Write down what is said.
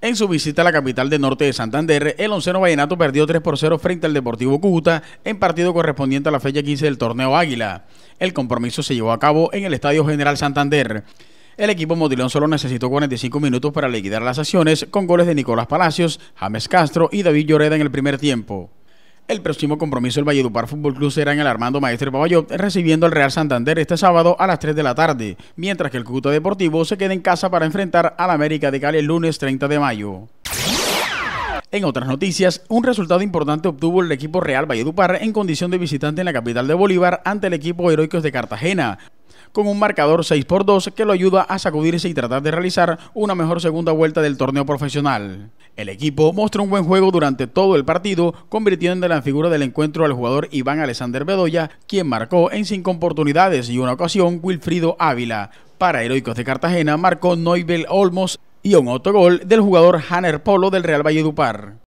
En su visita a la capital del norte de Santander, el onceno vallenato perdió 3 por 0 frente al Deportivo Cúcuta en partido correspondiente a la fecha 15 del torneo Águila. El compromiso se llevó a cabo en el Estadio General Santander. El equipo motilón solo necesitó 45 minutos para liquidar las acciones con goles de Nicolás Palacios, James Castro y David Lloreda en el primer tiempo. El próximo compromiso del Valledupar Fútbol Club será en el Armando Maestre Babayot, recibiendo al Real Santander este sábado a las 3 de la tarde, mientras que el Cúcuta Deportivo se queda en casa para enfrentar al América de Cali el lunes 30 de mayo. En otras noticias, un resultado importante obtuvo el equipo Real Valledupar en condición de visitante en la capital de Bolívar ante el equipo Heroicos de Cartagena, con un marcador 6 x 2 que lo ayuda a sacudirse y tratar de realizar una mejor segunda vuelta del torneo profesional. El equipo mostró un buen juego durante todo el partido, convirtiendo en la figura del encuentro al jugador Iván Alexander Bedoya, quien marcó en cinco oportunidades y una ocasión Wilfrido Ávila. Para Heroicos de Cartagena marcó Noibel Olmos y un autogol del jugador Hanner Polo del Real Valledupar.